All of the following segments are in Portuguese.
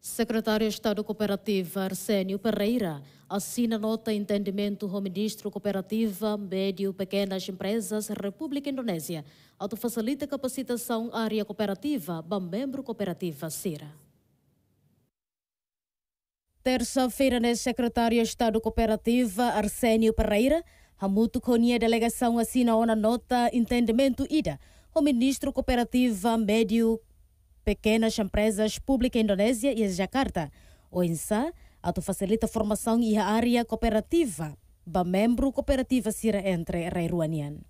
Secretário de Estado Cooperativa Arsênio Pereira assina nota entendimento ao ministro Cooperativa Médio Pequenas Empresas República Indonésia. autofacilita facilita capacitação área cooperativa, membro cooperativa CIRA. Terça-feira, né, secretário de Estado Cooperativa Arsênio Pereira, Hamuto Konia delegação assina uma nota entendimento ida o ministro Cooperativa Médio Pequenas Empresas públicas Indonésia e Jakarta. O INSA autofacilita a formação e a área cooperativa. Ba membro cooperativa Sira entre Rairuanian.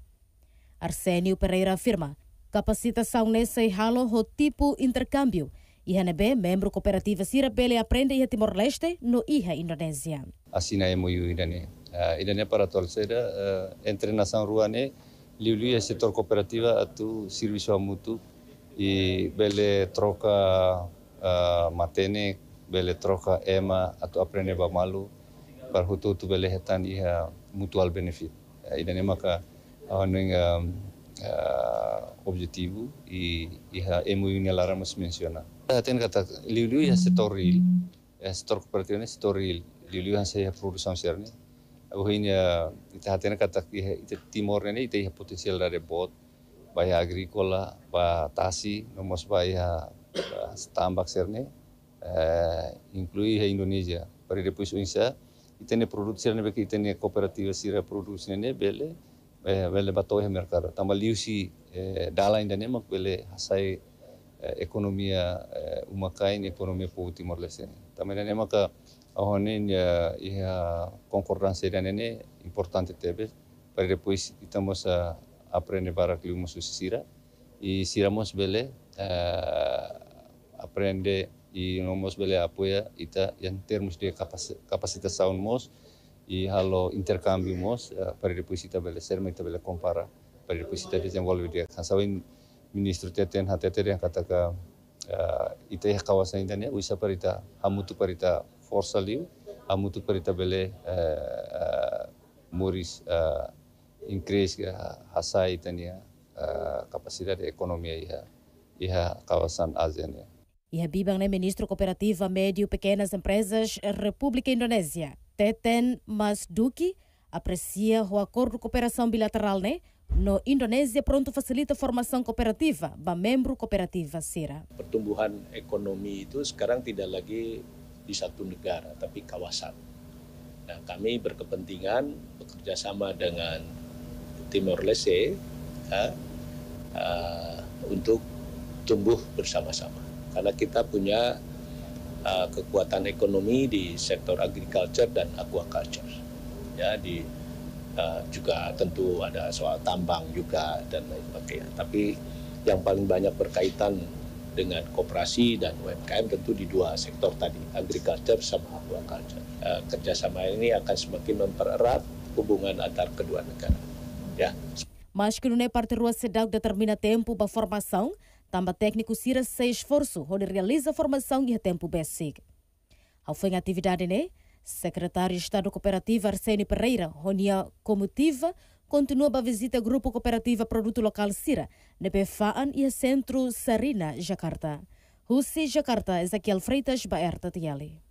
Arsênio Pereira afirma, capacitação nesse halo o tipo intercâmbio. e IHNB, membro cooperativa Sira Pele aprende a Timor-Leste, no IHA Indonésia. Assina é, é MOU Irane. irané, ah, irané para torcida, uh, ah, entre nação ruane, o é setor cooperativa tu serviço a mútuo y bele troca uh, matene bele troca ema atau aprene ba malu para hutu tu bele hetan ha mutual benefit uh, ah, ida nema ka aning ah, um, uh, objetivo e iha emu ini lara mas menciona aten kata liu-liu iha setoril iha setor kooperativan setoril liu-liu iha saya produsan serni Abu ini ita hatena kata iha ita timor nene ita iha potensial dari bot baia agrícola para Tassi, nomos baia tambak serne, eh, inclui a Indonésia. Para depois unsa, e tem produto serne porque tem cooperativa sira produção né bele, eh, bele batou é mercado. Tamba liusi eh, dala ainda nem mas bele hasai economia uma cain economia para o Timor Leste. Também nem mas oh, a honen e a concordância ainda nem importante teve. Para depois estamos a aprende para que uno se sira sira siramos bele eh, aprende i nomos bele apoya ita yang termos dia kapasitas saun mos e halo interkambi mos eh, para depois ita bele ser ita bele compara para depois eh, ita desenvolve dia sabin ministro teten hateter yang kataka ita ya kawasan itania uisa parita hamutu parita forsa liu hamutu parita bele muris uh, increase ya, hasa itania ya, capacidade eh, kapasitas ekonomi ya iha ya, kawasan ASEAN ya. E Bibang é ministro cooperativa medio pequenas empresas República Indonesia, Teten Masduki, aprecia o acordo de cooperação bilateral né? no Indonesia pronto facilita formação cooperativa, ba membro cooperativa Sira. Pertumbuhan ekonomi itu sekarang tidak lagi di satu negara, tapi kawasan. Nah, kami berkepentingan bekerja sama dengan Timor Leste ya, uh, untuk tumbuh bersama-sama karena kita punya uh, kekuatan ekonomi di sektor agriculture dan aquaculture ya di uh, juga tentu ada soal tambang juga dan lain sebagainya tapi yang paling banyak berkaitan dengan koperasi dan UMKM tentu di dua sektor tadi agriculture sama aquaculture uh, kerjasama ini akan semakin mempererat hubungan antar kedua negara. Yeah. Mas que não é parte rua que determina tempo para formação, também técnico Cira se esforço, onde realiza a formação e a tempo BESIG. Ao fim da atividade, né? Secretário de Estado Cooperativa Arsene Pereira, onde a comitiva continua a visita ao Grupo Cooperativa Produto Local Cira, no PFAN e a Centro Sarina, Jakarta. Rússia, Jakarta, Ezequiel Freitas, Baerta Tiali.